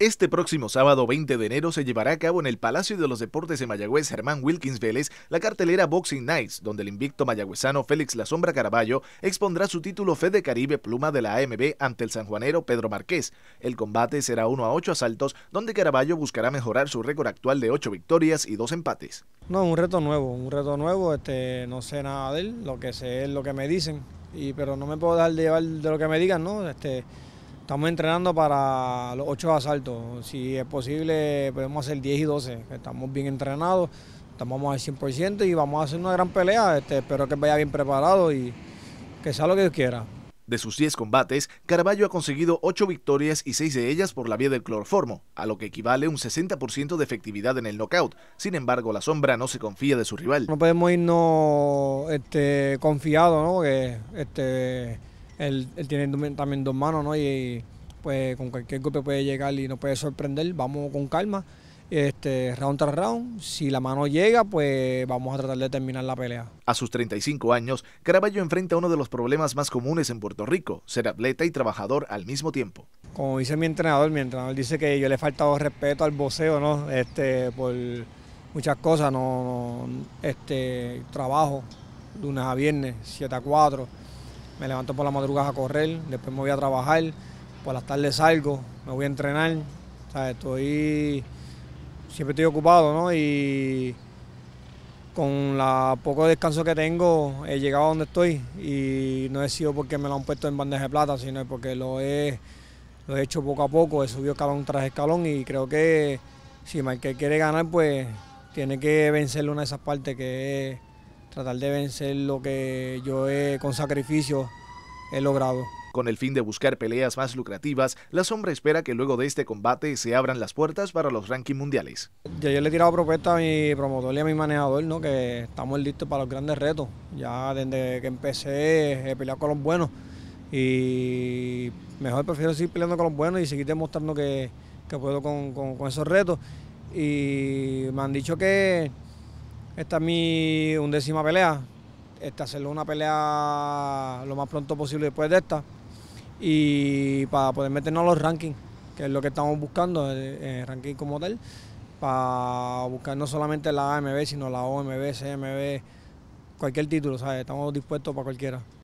Este próximo sábado 20 de enero se llevará a cabo en el Palacio de los Deportes de Mayagüez Germán Wilkins Vélez la cartelera Boxing Nights, donde el invicto mayagüezano Félix La Sombra Caraballo expondrá su título Fede Caribe Pluma de la AMB ante el sanjuanero Pedro Marqués. El combate será 1 a 8 asaltos, donde Caraballo buscará mejorar su récord actual de 8 victorias y 2 empates. No, un reto nuevo, un reto nuevo, este, no sé nada de él, lo que sé es lo que me dicen, y, pero no me puedo dar de llevar de lo que me digan, ¿no? Este, Estamos entrenando para los ocho asaltos. Si es posible, podemos hacer 10 y 12. Estamos bien entrenados, estamos al 100% y vamos a hacer una gran pelea. Este, espero que vaya bien preparado y que sea lo que Dios quiera. De sus 10 combates, Caraballo ha conseguido 8 victorias y 6 de ellas por la vía del cloroformo, a lo que equivale un 60% de efectividad en el knockout. Sin embargo, la sombra no se confía de su rival. No podemos irnos este, confiados, ¿no? Este, él, tiene también dos manos, ¿no? Y pues con cualquier golpe puede llegar y no puede sorprender. Vamos con calma, este, round tras round. Si la mano llega, pues vamos a tratar de terminar la pelea. A sus 35 años, Caraballo enfrenta uno de los problemas más comunes en Puerto Rico, ser atleta y trabajador al mismo tiempo. Como dice mi entrenador, mi entrenador dice que yo le he faltado respeto al boxeo, ¿no? Este, por muchas cosas, no, este, trabajo de lunes a viernes, 7 a 4 me levanto por la madrugada a correr, después me voy a trabajar, por las tardes salgo, me voy a entrenar, estoy, siempre estoy ocupado, Y con la poco descanso que tengo he llegado a donde estoy y no he sido porque me lo han puesto en bandeja de plata, sino porque lo he, lo he hecho poco a poco, he subido escalón tras escalón y creo que si Michael quiere ganar, pues tiene que vencerle una de esas partes que es tratar de vencer lo que yo eh, con sacrificio he logrado. Con el fin de buscar peleas más lucrativas, La Sombra espera que luego de este combate se abran las puertas para los rankings mundiales. Ya yo le he tirado propuesta a mi promotor y a mi manejador, ¿no? que estamos listos para los grandes retos. Ya desde que empecé he peleado con los buenos y mejor prefiero seguir peleando con los buenos y seguir demostrando que, puedo con esos retos. Y me han dicho que, esta es mi undécima pelea. Esta una pelea lo más pronto posible después de esta. Y para poder meternos a los rankings, que es lo que estamos buscando, eh, eh, ranking como tal, para buscar no solamente la AMB, sino la OMB, CMB, cualquier título, ¿sabes? Estamos dispuestos para cualquiera.